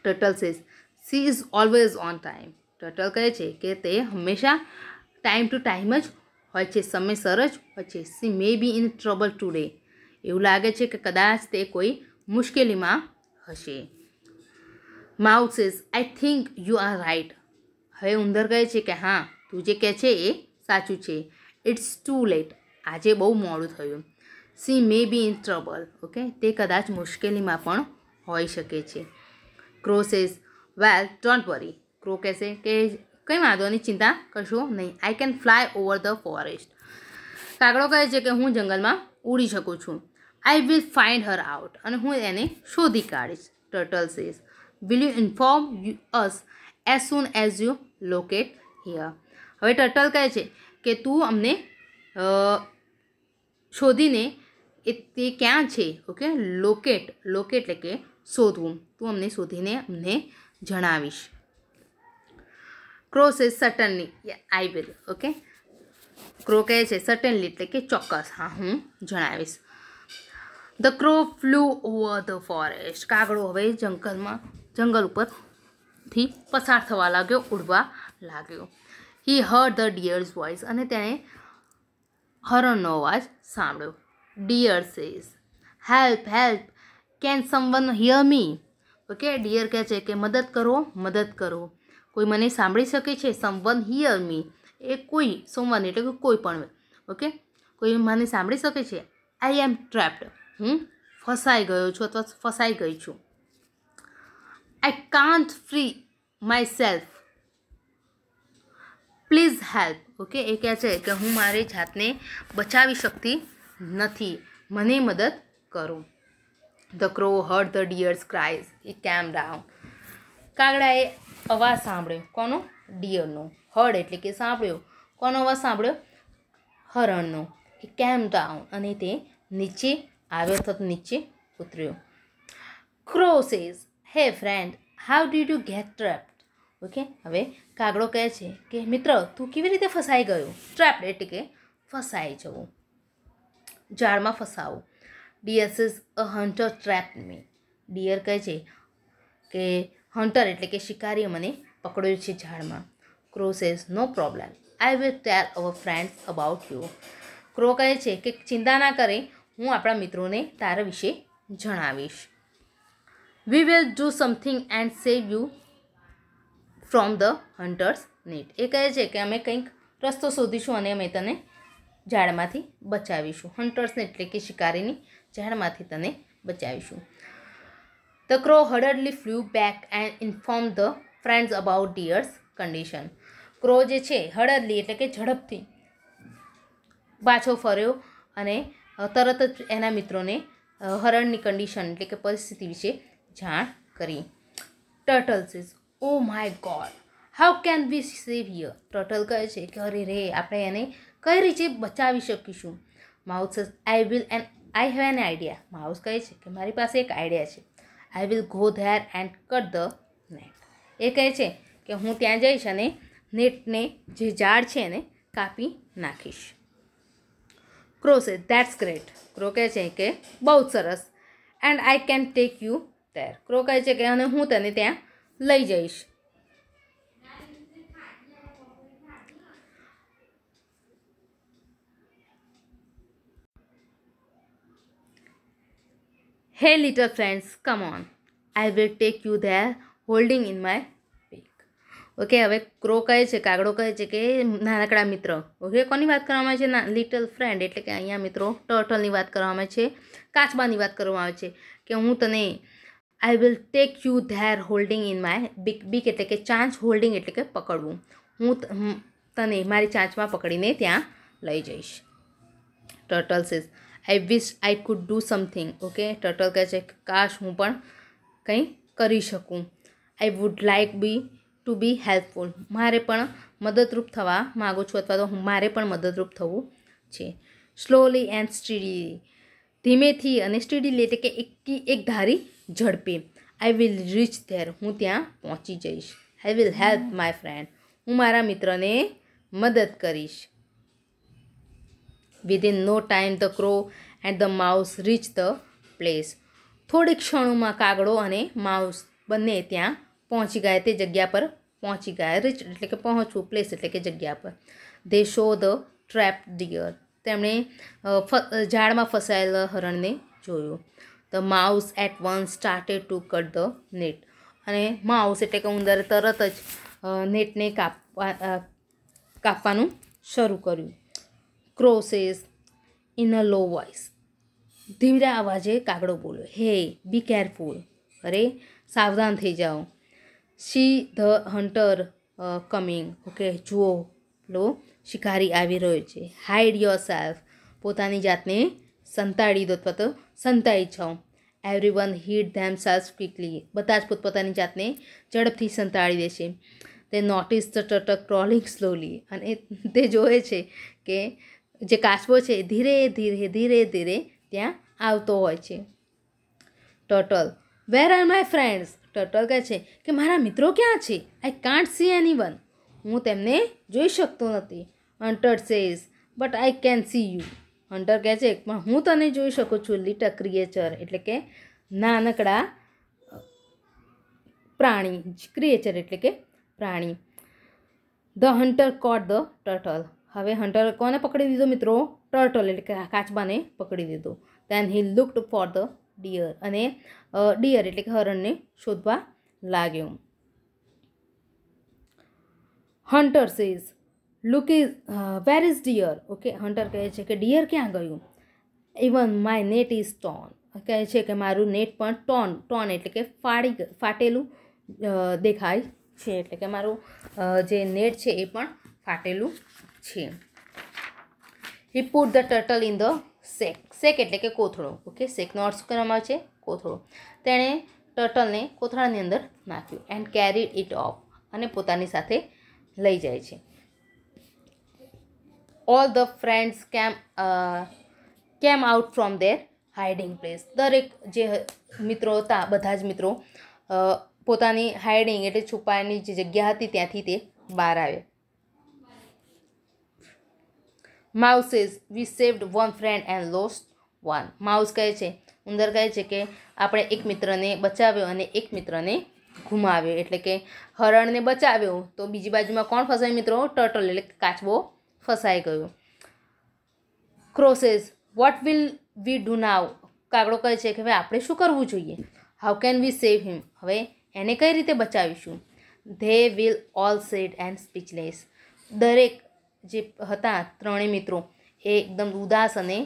turtle says she is always on time turtle કહે છે કે તે હંમેશા ટાઈમ ટુ ટાઈમ જ હોય છે સમયસર જ હોય છે she may be in trouble today એવું લાગે છે કે કદાચ તે કોઈ મુશ્કેલીમાં હશે mouse says I think you are right હવે ઉંદર કહે છે કે હા તું જે કહે છે એ સાચું છે ઇટ્સ ટુ લેટ આજે બહુ મોડું થયું she may be in trouble okay તે કદાચ મુશ્કેલીમાં પણ હોઈ શકે છે ક્રોસેસ વેલ ડોન્ટ વરી ક્રો કહેશે કે કંઈ વાંધો નહીં ચિંતા કરશો નહીં I can fly over the forest કાગડો કહે છે કે હું જંગલમાં ઉડી શકું છું I will find her out અને હું એને શોધી કાઢીશ turtle says will you inform you us as soon as you locate her હવે ટર્ટલ કહે છે કે તું અમને શોધીને એ તે ક્યાં છે ઓકે લોકેટ લોકેટ એટલે કે શોધવું તું અમને શોધીને અમને જણાવીશ ક્રો છે certainly I will okay crow કહે છે સટનલી એટલે કે ચોક્કસ હા હું જણાવીશ the crow flew over the forest કાગડો હવે જંગલમાં જંગલ ઉપરથી પસાર થવા લાગ્યો ઉડવા લાગ્યો હી હર ધ ડિયર્સ વોઇસ અને તેણે હરણનો અવાજ સાંભળ્યો deer says help help can someone hear me okay deer કહે છે કે મદદ કરો મદદ કરો કોઈ મને સાંભળી શકે છે સમવન હિયર મી એ કોઈ સોમવન એટલે કે કોઈ પણ ઓકે કોઈ મને સાંભળી શકે છે આઈ એમ ટ્રેપ્ડ હું ફસાઈ ગયો છું અથવા ફસાઈ ગઈ છું I can't free myself please help okay એ કહે છે કે હું મારી જાતને બચાવી શકતી નથી મને મદદ કરો the crow heard the deer's cries એ કેમ ડાઉન કાગડાએ અવાજ સાંભળ્યો કોનો ડિયરનો હર્ડ એટલે કે સાંભળ્યો કોનો અવાજ સાંભળ્યો હરણનો એ કેમ ડાઉન અને તે નીચે આવ્યો થતો નીચે ઉતર્યો crow says hey friend how did you get trapped okay હવે કાગડો કહે છે કે મિત્ર તું કેવી રીતે ફસાઈ ગયો ટ્રેપ એટલે કે ફસાઈ જવું ઝાડમાં ફસાવું deer says is a hunter trap me deer કહે છે કે હન્ટર એટલે કે શિકારીએ મને પકડ્યો છે ઝાડમાં crow says no problem I will tell our friends about you crow કહે છે કે ચિંતા ના કરે હું આપણા મિત્રોને તારા વિશે જણાવીશ we will do something and save you from the hunter's net એ કહે છે કે અમે કંઈક રસ્તો શોધીશું અને અમે તને ઝાડમાંથી બચાવીશું હન્ટર્સને એટલે કે શિકારીની ઝાડમાંથી તને બચાવીશું the crow hurriedly flew back and inform the friends about deer's condition crow જે છે હળદલી એટલે કે ઝડપથી પાછો ફર્યો અને તરત જ એના મિત્રોને હરણની કન્ડિશન એટલે કે પરિસ્થિતિ વિશે જાણ કરી turtle says is oh my God how can be save her turtle કહે છે કે અરે રે આપણે એને કઈ રીતે બચાવી શકીશું mouse I will and I have an idea mouse કહે છે કે મારી પાસે એક આઈડિયા છે I will go there and cut the net એ કહે છે કે હું ત્યાં જઈશ અને નેટને જે ઝાડ છે એને કાપી નાખીશ ક્રો સે દેટ્સ ગ્રેટ ક્રો કહે છે કે બહુ સરસ and I can take you there crow કહે છે કે અને હું તને ત્યાં લઈ જઈશ hey little friends come on I will take you there holding in my beak. Okay હવે ક્રો કહે છે કાગડો કહે છે કે નાનકડા મિત્ર ઓકે કોની વાત કરવામાં આવે છે ના લિટલ ફ્રેન્ડ એટલે કે અહીંયા મિત્રો ટર્ટલની વાત કરવામાં આવે છે કાચબાની વાત કરવામાં આવે છે કે હું તને I will take you there holding in my beak beak એટલે કે ચાંચ હોલ્ડિંગ એટલે કે પકડવું હું તને મારી ચાંચમાં પકડીને ત્યાં લઈ જઈશ turtle says I wish I could do something okay turtle કહે છે કાશ હું પણ કંઈ કરી શકું I would like be to be helpful મારે પણ મદદરૂપ થવા માગું છું અથવા તો હું મારે પણ મદદરૂપ થવું છે સ્લોલી એન્ડ સ્ટીડી ધીમેથી અને સ્ટીડી એટલે કે એક એક ધારી ઝડપી આઈ વિલ રીચ ધેર હું ત્યાં પહોંચી જઈશ I will help my friend હું મારા મિત્રને મદદ કરીશ within no time the crow and the mouse reach the place થોડીક ક્ષણોમાં કાગડો અને માઉસ બંને ત્યાં પહોંચી ગયા તે જગ્યા પર પહોંચી ગયા રીચ એટલે કે પહોંચવું પ્લેસ એટલે કે જગ્યા પર they saw the trap deer તેમણે ઝાડમાં ફસાયેલા હરણને જોયું the mouse at once started to cut the net અને માઉસ એટલે કે ઉંદરે તરત જ નેટને કાપવા કાપવાનું શરૂ કર્યું ક્રોસેસ ઇન અ લો વોઇસ ધીરા અવાજે કાગડો બોલ્યો હે બી કેરફુલ અરે સાવધાન થઈ જાઓ see the hunter coming okay જુઓ લો શિકારી આવી રહ્યો છે હાઈડ યોર સેલ્ફ પોતાની જાતને સંતાડી દો અથવા તો સંતાઈ છો everyone hid themselves quickly બધા જ પોતપોતાની જાતને ઝડપથી સંતાળી દે છે તે notice the turtle crawling slowly અને તે જોવે છે કે જે કાચબો છે ધીરે ધીરે ધીરે ધીરે ત્યાં આવતો હોય છે turtle where are my friends turtle કહે છે કે મારા મિત્રો ક્યાં છે I can't see anyone હું તેમને જોઈ શકતો નથી hunter says but I can see you hunter કહે છે પણ હું તને જોઈ શકું છું લિટર ક્રિએચર એટલે કે નાનકડા પ્રાણી ક્રિએચર એટલે કે પ્રાણી the hunter caught the turtle હવે હન્ટર કોને પકડી દીધો મિત્રો ટર્ટલ એટલે કે કાચબાને પકડી દીધો then he looked for the deer અને ડિયર એટલે કે હરણને શોધવા લાગ્યું hunter says look is where is deer okay hunter કહે છે કે ડિયર ક્યાં ગયું even my net is torn કહે છે કે મારું નેટ પણ ટોન ટોન એટલે કે ફાડી ફાટેલું દેખાય છે એટલે કે મારું જે નેટ છે એ પણ ફાટેલું છે he put the turtle in the sack sack એટલે કે કોથળો ઓકે શેકનો અર્થ શું કરવામાં આવે છે કોથળો તેણે ટર્ટલને કોથળાની અંદર નાખ્યું એન્ડ કેરી ઇટ ઓફ અને પોતાની સાથે લઈ જાય છે all the friends came uh, came out from their hiding place દરેક જે મિત્રો હતા બધા જ મિત્રો uh, પોતાની હાઇડિંગ એટલે છુપાયેલી જે જગ્યા હતી ત્યાંથી તે બહાર આવે mouse says we saved one friend and lost one mouse કહે છે ઉંદર કહે છે કે આપણે એક મિત્રને બચાવ્યો અને એક મિત્રને ગુમાવ્યો એટલે કે હરણને બચાવ્યો તો બીજી બાજુમાં કોણ ફસાય મિત્રો ટર્ટલ એટલે કાચબો ફસાઈ ગયું crow says what will we do now કાગડો કહે છે કે હવે આપણે શું કરવું જોઈએ હાઉ કેન વી સેવ હિમ હવે એને કઈ રીતે બચાવીશું they will all sad and speechless દરેક જે હતા ત્રણેય મિત્રો એ એકદમ ઉદાસ અને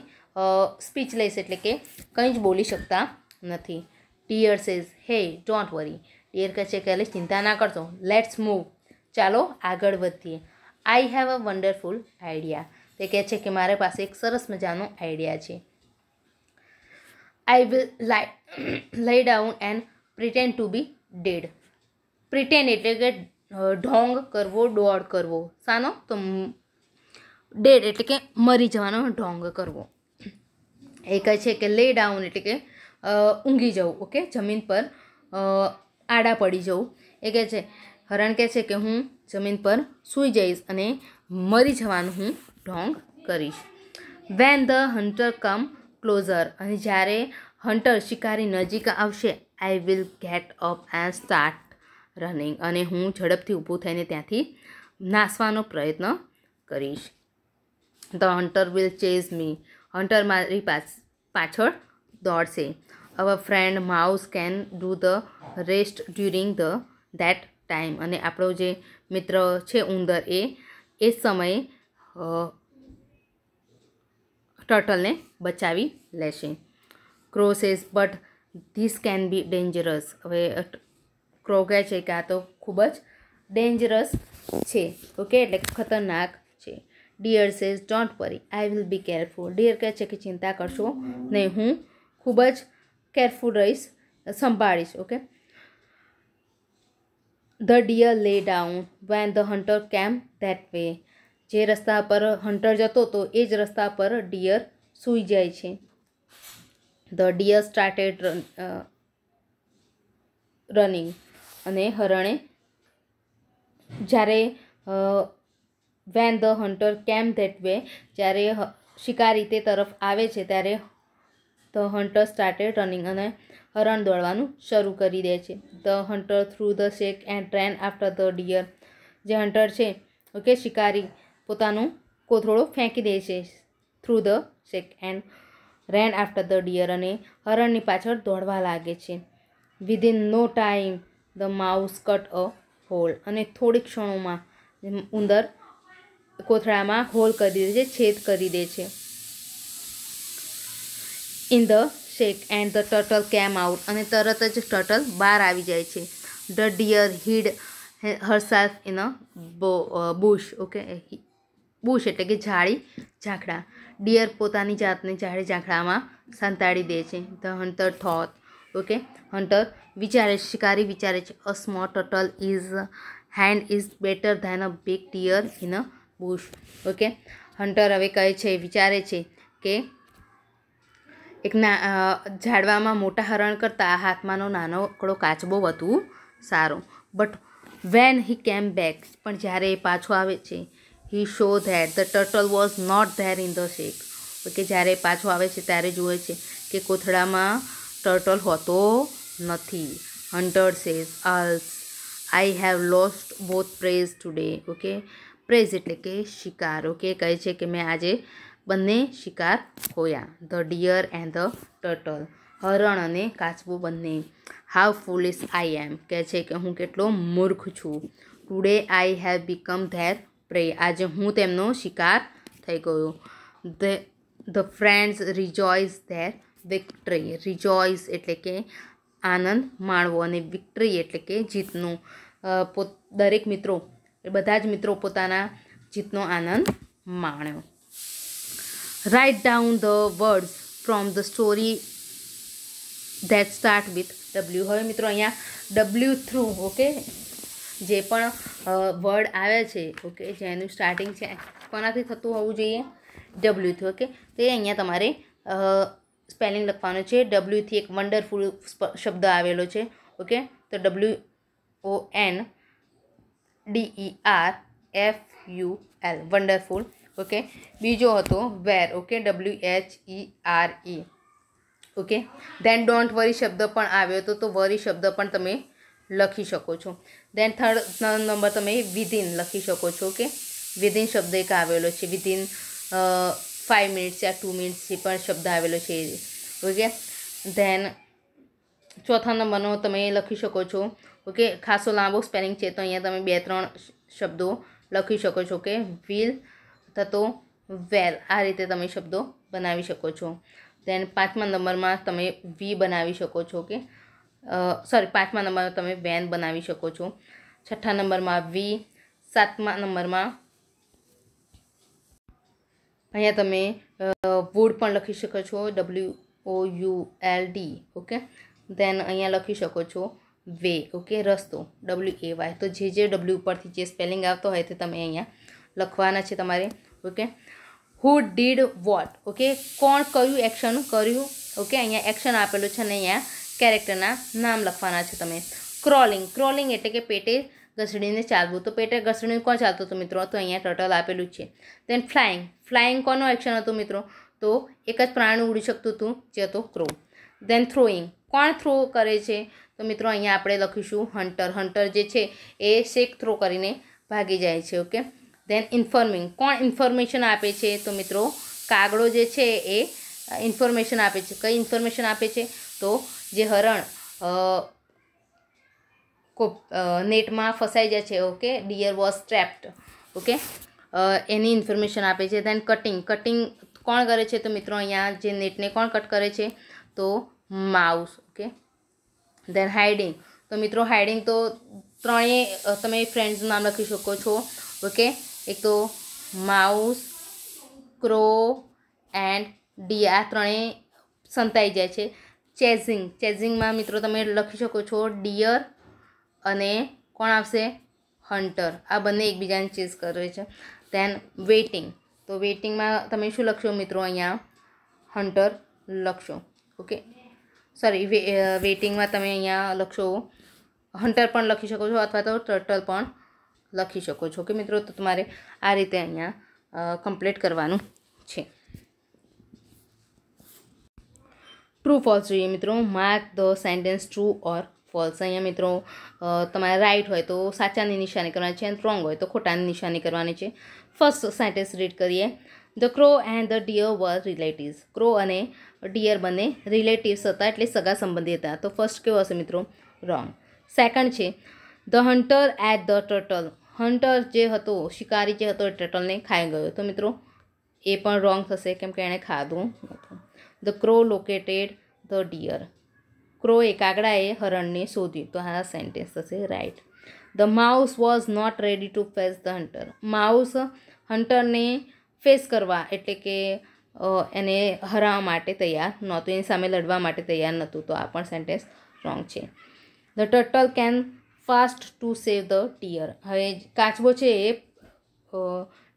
સ્પીચલેસ એટલે કે કંઈ જ બોલી શકતા નથી deer says hey don't worry deer કહે છે કે એટલે ચિંતા ના કરશો લેટ્સ મૂવ ચાલો આગળ વધીએ I have a wonderful idea તે કહે છે કે મારી પાસે એક સરસ મજાનો આઈડિયા છે આઈ વિલ લાઈ લઈ down and pretend to be dead pretend એટલે કે ઢોંગ કરવો ડોળ કરવો સાનો તો ડેડ એટલે કે મરી જવાનો ઢોંગ કરવો એ કહે છે કે લે ડાઉન એટલે કે ઊંઘી જવું ઓકે જમીન પર આડા પડી જવું એ કહે છે હરણ કહે છે કે હું જમીન પર સૂઈ જઈશ અને મરી જવાનું હું ઢોંગ કરીશ when the hunter come closer અને જ્યારે હન્ટર શિકારી નજીક આવશે I will get up and start running અને હું ઝડપથી ઊભું થઈને ત્યાંથી નાસવાનો પ્રયત્ન કરીશ the hunter will chase me hunter મારી પાછળ દોડશે our friend mouse can do the rest during the that time અને આપણો જે મિત્ર છે ઉંદર એ એ સમયે ટર્ટલને બચાવી લેશે crow says but this can be dangerous હવે ક્રો કહે છે કે આ તો ખૂબ જ ડેન્જરસ છે ઓકે એટલે ખતરનાક છે deer says don't worry I will be careful deer કહે છે કે ચિંતા કરશો નહીં હું ખૂબ જ કેરફુલ રહીશ સંભાળીશ okay the deer lay down when the hunter came that way જે રસ્તા પર હન્ટર જતો હતો એ જ રસ્તા પર ડિયર સૂઈ જાય છે ધ ડિયર સ્ટાર્ટેડ રનિંગ અને હરણે જ્યારે when the hunter came that way જ્યારે શિકારી તે તરફ આવે છે ત્યારે ધ હન્ટર સ્ટાર્ટેડ રનિંગ અને હરણ દોડવાનું શરૂ કરી દે છે the hunter threw the sack and ran after the deer જે હન્ટર છે ઓકે શિકારી પોતાનું કોથળો ફેંકી દે છે threw the sack and ran after the deer અને હરણની પાછળ દોડવા લાગે છે within no time the mouse cut a hole અને થોડીક ક્ષણોમાં ઉંદર કોથળામાં હોલ કરી દે છે છેદ કરી દે છે in the sack and the turtle came out અને તરત જ ટર્ટલ બહાર આવી જાય છે the deer hid herself in a bush okay bush એટલે કે ઝાડી ઝાંખડા ડિયર પોતાની જાતને ઝાડી ઝાંખડામાં સંતાડી દે છે the hunter thought okay hunter વિચારે શિકારી વિચારે છે a small turtle is hand is better than a big deer in a bush okay hunter હવે કહે છે વિચારે છે કે એક ના ઝાડવામાં મોટા હરણ કરતાં હાથમાંનો નાનકડો કાચબો વધુ સારો બટ વેન હી કેમ બેક પણ જ્યારે એ પાછો આવે છે he saw that the turtle was not there in the sack કે જ્યારે પાછો આવે છે ત્યારે જુએ છે કે કોથળામાં ટર્ટલ હોતો નથી hunter says alas I have lost both preys today okay preys એટલે કે શિકાર ઓકે કહે છે કે મેં આજે બંને શિકાર હોયા the deer and the turtle હરણ અને કાચબો બંને હાવ ફૂલિશ આઈ એમ કહે છે કે હું કેટલો મૂર્ખ છું today I have become their prey આજે હું તેમનો શિકાર થઈ ગયો the friends rejoice their victory rejoice એટલે કે આનંદ માણવો અને વિક્ટરી એટલે કે જીતનું દરેક મિત્રો બધા જ મિત્રો પોતાના જીતનો આનંદ માણ્યો write down the words from the story that start with w હવે મિત્રો અહીંયા ડબલ્યુ થ્રુ ઓકે જે પણ વર્ડ આવે છે ઓકે જેનું સ્ટાર્ટિંગ છે કોનાથી થતું હોવું જોઈએ ડબલ્યુ થ્રુ ઓકે તો અહીંયા તમારે સ્પેલિંગ લખવાનું છે ડબલ્યુથી એક વન્ડરફુલ શબ્દ આવેલો છે ઓકે તો W O N D E R F U L wonderful okay બીજો હતો where okay W H E R E okay then don't worry શબ્દ પણ આવ્યો હતો તો વરી શબ્દ પણ તમે લખી શકો છો ધેન થર્ડ નંબર તમે વિધિન લખી શકો છો ઓકે વિધિન શબ્દ એક આવેલો છે વિધિન ફાઇવ મિનિટ્સ યા ટુ મિનિટ્સથી પણ શબ્દ આવેલો છે ઓકે ધેન ચોથા નંબરનો તમે લખી શકો છો ઓકે ખાસો લાંબો સ્પેલિંગ છે તો અહીંયા તમે બે ત્રણ શબ્દો લખી શકો છો કે વિલ તો વે આ રીતે તમે શબ્દો બનાવી શકો છો then પાંચમાં નંબરમાં તમે v બનાવી શકો છો કે સરી પાંચમાં નંબરમાં તમે wen બનાવી શકો છો છઠ્ઠા નંબરમાં v સાતમા નંબરમાં અહીંયા તમે પૂડ પણ લખી શકો છો w o u l d okay then અહીંયા લખી શકો છો way ઓકે રસ્તો w a y તો જે જે w ઉપરથી જે સ્પેલિંગ આવતો હોય તે તમે અહીંયા લખવાના છે તમારે okay who did what okay કોણ કયું એક્શન કર્યું ઓકે અહીંયા એક્શન આપેલું છે અને અહીંયા કેરેક્ટરના નામ લખવાના છે તમે ક્રોલિંગ ક્રોલિંગ એટલે કે પેટે ઘસડીને ચાલવું તો પેટે ઘસડીને કોણ ચાલતું હતું મિત્રો તો અહીંયા ટર્ટલ આપેલું છે દેન ફ્લાઇંગ ફ્લાઇંગ કોનો એક્શન હતું મિત્રો તો એક જ પ્રાણી ઉડી શકતું હતું જે હતો ક્રો દેન થ્રોઈંગ કોણ થ્રો કરે છે તો મિત્રો અહીંયા આપણે લખીશું હન્ટર હન્ટર જે છે એ શેક થ્રો કરીને ભાગી જાય છે ઓકે ધેન ઇન્ફોર્મિંગ કોણ ઇન્ફોર્મેશન આપે છે તો મિત્રો કાગડો જે છે એ ઇન્ફોર્મેશન આપે છે કઈ ઇન્ફોર્મેશન આપે છે તો જે હરણ નેટમાં ફસાઈ જાય છે okay deer was trapped okay એની ઇન્ફોર્મેશન આપે છે ધેન કટિંગ કટિંગ કોણ કરે છે તો મિત્રો અહીંયા જે નેટને કોણ કટ કરે છે તો માઉસ ઓકે ધેન હાઇડિંગ તો મિત્રો હાઇડિંગ તો ત્રણેય તમે ફ્રેન્ડ્સનું નામ લખી શકો છો ઓકે એક તો માઉસ ક્રો એન્ડ ડી આ ત્રણેય સંતાઈ જાય છે ચેઝિંગ ચેઝિંગમાં મિત્રો તમે લખી શકો છો ડિયર અને કોણ આવશે હન્ટર આ બંને એકબીજાને ચેઝ કરે છે ધેન વેઇટિંગ તો વેઇટિંગમાં તમે શું લખશો મિત્રો અહીંયા હન્ટર લખશો ઓકે સોરી વે વેઇટિંગમાં તમે અહીંયા લખશો હન્ટર પણ લખી શકો છો અથવા તો ટર્ટલ પણ લખી શકો છો કે મિત્રો તો તમારે આ રીતે અહીંયા કમ્પ્લીટ કરવાનું છે ટ્રુ ફોલ્સ જોઈએ મિત્રો mark the sentence true or false અહીંયા મિત્રો તમારે રાઈટ હોય તો સાચાની નિશાની કરવાની છે અને રોંગ હોય તો ખોટાની નિશાની કરવાની છે ફર્સ્ટ સેન્ટેન્સ રીડ કરીએ the crow and the deer were relatives crow અને ડિયર બંને રિલેટિવ્સ હતા એટલે સગા સંબંધી હતા તો ફર્સ્ટ કેવો હશે મિત્રો રોંગ સેકન્ડ છે the hunter ate the turtle hunter જે હતો શિકારી જે હતો એ ટર્ટલને ખાઈ ગયો તો મિત્રો એ પણ રોંગ થશે કેમ કે એણે ખાધું હતું the crow located the deer ક્રોએ કાગડાએ હરણને શોધ્યું તો આ સેન્ટેન્સ થશે right the mouse was not ready to face the hunter mouse હન્ટરને ફેસ કરવા એટલે કે એને હરાવવા માટે તૈયાર નહોતું એની સામે લડવા માટે તૈયાર નહોતું તો આ પણ સેન્ટેન્સ રોંગ છે the turtle can fast to save the deer હવે કાચબો છે એ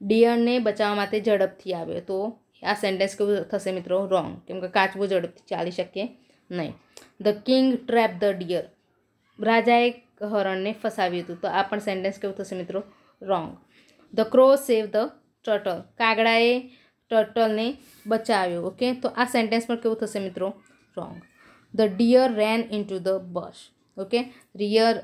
ડિયરને બચાવવા માટે ઝડપથી આવ્યો તો આ સેન્ટેન્સ કેવું થશે મિત્રો રોંગ કેમ કે કાચબો ઝડપથી ચાલી શકે નહીં the king trap the deer રાજાએ હરણને ફસાવ્યું હતું તો આ પણ સેન્ટેન્સ કેવું થશે મિત્રો wrong the crow save the turtle કાગડાએ ટર્ટલને બચાવ્યો ઓકે તો આ સેન્ટેન્સ પણ કેવું થશે મિત્રો wrong the deer ran into the bush okay deer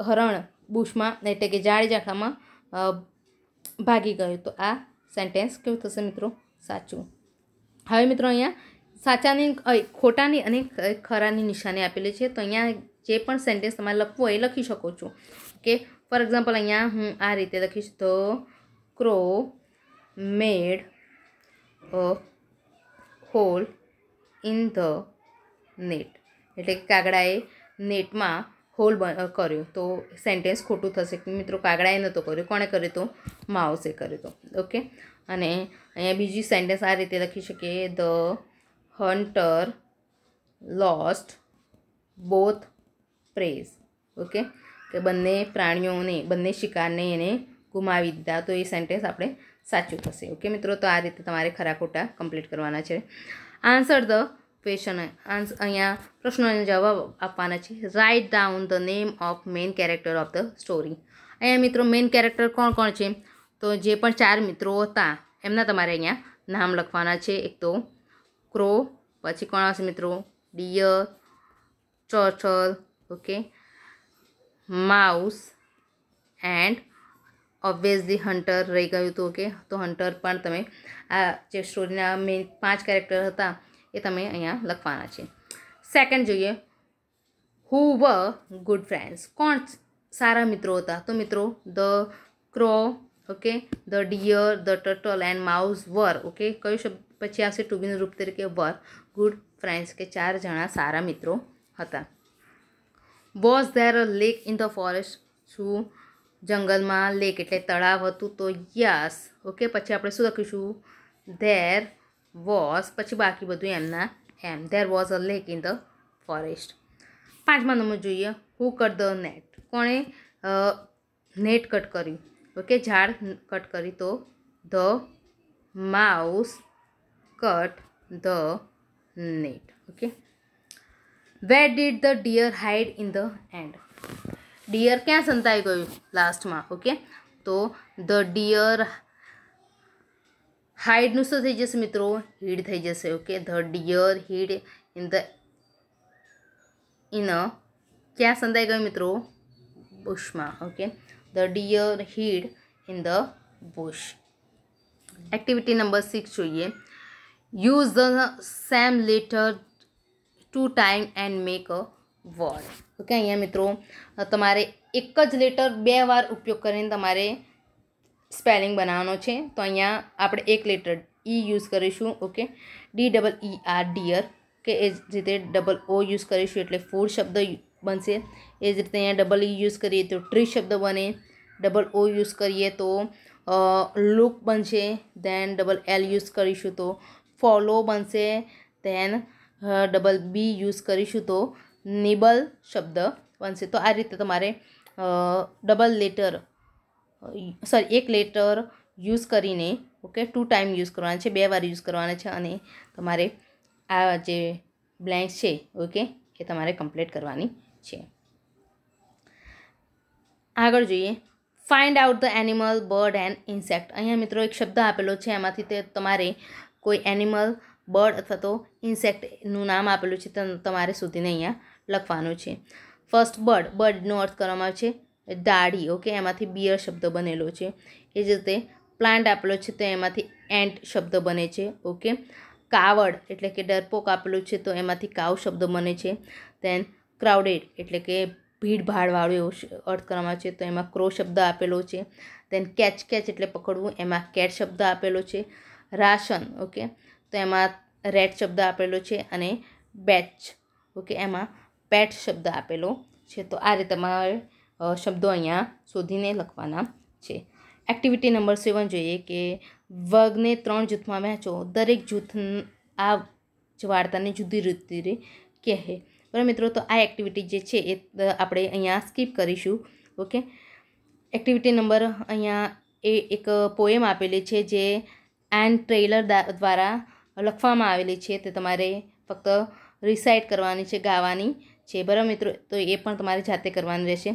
હરણ બુશમાં એટલે કે જાળી ઝાંખરામાં ભાગી ગયો તો આ સેન્ટેન્સ કેવું થશે મિત્રો સાચું હવે મિત્રો અહીંયા સાચાની ખોટાની અને ખરાની નિશાની આપેલી છે તો અહીંયા જે પણ સેન્ટેન્સ તમારે લખવું હોય એ લખી શકો છો કે ફોર એક્ઝામ્પલ અહીંયા હું આ રીતે લખીશ તો crow made a hole in the net એટલે કાગડાએ નેટમાં હોલ કર્યું તો સેન્ટેન્સ ખોટું થશે મિત્રો કાગડાએ નહોતો કર્યું કોણે કર્યું તો માઉસે કર્યું તો ઓકે અને અહીંયા બીજી સેન્ટેન્સ આ રીતે લખી શકીએ the hunter lost both preys okay કે બંને પ્રાણીઓને બંને શિકારને એને ગુમાવી દીધા તો એ સેન્ટેન્સ આપણે સાચું થશે ઓકે મિત્રો તો આ રીતે તમારે ખરા ખોટા કમ્પ્લીટ કરવાના છે આન્સર ધ ક્વેશ્ચન અહીંયા પ્રશ્નોના જવાબ આપવાના છે write down the name of main character of the story અહીંયા મિત્રો મેઇન કેરેક્ટર કોણ કોણ છે તો જે પણ ચાર મિત્રો હતા એમના તમારે અહીંયા નામ લખવાના છે એક તો ક્રો પછી કોણ આવશે મિત્રો ડિયર ચોચર okay mouse and obviously hunter રહી ગયું હતું ઓકે તો હન્ટર પણ તમે આ જે સ્ટોરીના મેઇન પાંચ કેરેક્ટર હતા એ તમે અહીંયા લખવાના છે સેકન્ડ જોઈએ હુ વ ગુડ ફ્રેન્ડ્સ કોણ સારા મિત્રો હતા તો મિત્રો the crow okay the deer the turtle and mouse were okay કયો શબ્દ પછી આવશે ટુબીનું રૂપ તરીકે વર ગુડ ફ્રેન્ડ્સ કે ચાર જણા સારા મિત્રો હતા was there a lake in the forest શું જંગલમાં લેક એટલે તળાવ હતું તો યસ ઓકે પછી આપણે શું લખીશું ધેર વોઝ પછી બાકી બધું એમના એમ there was a lake in the forest પાંચમા નંબર જોઈએ હુ કટ ધ નેટ કોણે નેટ કટ કર્યું ઓકે ઝાડ કટ કરી તો the mouse cut the net okay where did the deer hide in the and deer ક્યાં સંતાઈ ગયું લાસ્ટમાં ઓકે તો ધ ડિયર હાઇડનું શું થઈ જશે મિત્રો હીડ થઈ જશે okay the deer hid in the in ક્યાં સંધાઈ ગયો મિત્રો બુશમાં okay the deer hid in the bush activity number six જોઈએ use the same letter two time and make a word okay અહીંયા મિત્રો તમારે એક જ લેટર બે વાર ઉપયોગ કરીને તમારે સ્પેલિંગ બનાવવાનો છે તો અહીંયા આપણે એક લેટર ઈ e યુઝ કરીશું okay D double E R deer કે એ જ રીતે ડબલ ઓ યુઝ કરીશું એટલે ફૂડ શબ્દ બનશે એ જ રીતે અહીંયા ડબલ ઈ e યુઝ કરીએ તો ટ્રી શબ્દ બને ડબલ ઓ યુઝ કરીએ તો લુક બનશે ધેન ડબલ એલ યુઝ કરીશું તો ફોલો બનશે ધેન ડબલ બી યુઝ કરીશું તો નિબલ શબ્દ બનશે તો આ રીતે તમારે ડબલ લેટર સોરી એક લેટર યુઝ કરીને ઓકે ટુ ટાઈમ યુઝ કરવાના છે બે વાર યુઝ કરવાના છે અને તમારે આ જે બ્લેન્ક છે ઓકે એ તમારે કમ્પ્લીટ કરવાની છે આગળ જોઈએ find out the animal bird and insect અહીંયા મિત્રો એક શબ્દ આપેલો છે એમાંથી તે તમારે કોઈ એનિમલ બર્ડ અથવા તો ઇન્સેક્ટનું નામ આપેલું છે તો તમારે સુધીને અહીંયા લખવાનું છે ફર્સ્ટ બર્ડ બર્ડનો અર્થ કરવામાં આવે છે દાઢી ઓકે એમાંથી બિયર શબ્દ બનેલો છે એ જ રીતે પ્લાન્ટ આપેલો છે તો એમાંથી એન્ટ શબ્દ બને છે ઓકે કાવડ એટલે કે ડરપોક આપેલો છે તો એમાંથી કાવ શબ્દ બને છે દેન ક્રાઉડેડ એટલે કે ભીડભાડવાળો એવો અર્થ કરવામાં છે તો એમાં ક્રો શબ્દ આપેલો છે દેન કેચ કેચ એટલે પકડવું એમાં કેટ શબ્દ આપેલો છે રાશન ઓકે તો એમાં રેડ શબ્દ આપેલો છે અને બેચ ઓકે એમાં પેટ શબ્દ આપેલો છે તો આ રીતે તમારે શબ્દો અહીંયા શોધીને લખવાના છે એક્ટિવિટી નંબર સેવન જોઈએ કે વર્ગને ત્રણ જૂથમાં વહેંચો દરેક જૂથ આ જ વાર્તાને જુદી રીતે કહે બરાબર મિત્રો તો આ એક્ટિવિટી જે છે એ આપણે અહીંયા સ્કીપ કરીશું ઓકે એક્ટિવિટી નંબર અહીંયા એ એક પોએમ આપેલી છે જે એન્ડ ટ્રેલર દ્વારા લખવામાં આવેલી છે તે તમારે ફક્ત રિસાઇટ કરવાની છે ગાવાની છે બરાબર મિત્રો તો એ પણ તમારે જાતે કરવાનું રહેશે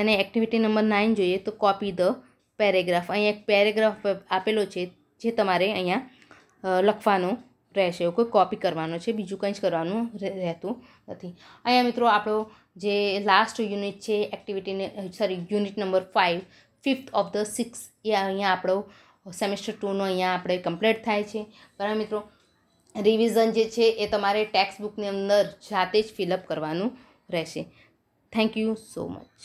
અને એક્ટિવિટી નંબર નાઇન જોઈએ તો કોપી ધ પેરેગ્રાફ અહીંયા એક પેરેગ્રાફ આપેલો છે જે તમારે અહીંયા લખવાનો રહેશે કોઈ કોપી કરવાનો છે બીજું કંઈ જ કરવાનું રહેતું નથી અહીંયા મિત્રો આપણો જે લાસ્ટ યુનિટ છે એક્ટિવિટીને sorry unit number five fifth of the six એ અહીંયા આપણો સેમેસ્ટર ટુનો અહીંયા આપણે કમ્પ્લીટ થાય છે બરાબર મિત્રો રિવિઝન જે છે એ તમારે ટેક્સ્ટ બુકની અંદર જાતે જ ફિલઅપ કરવાનું રહેશે થેન્ક યુ સો મચ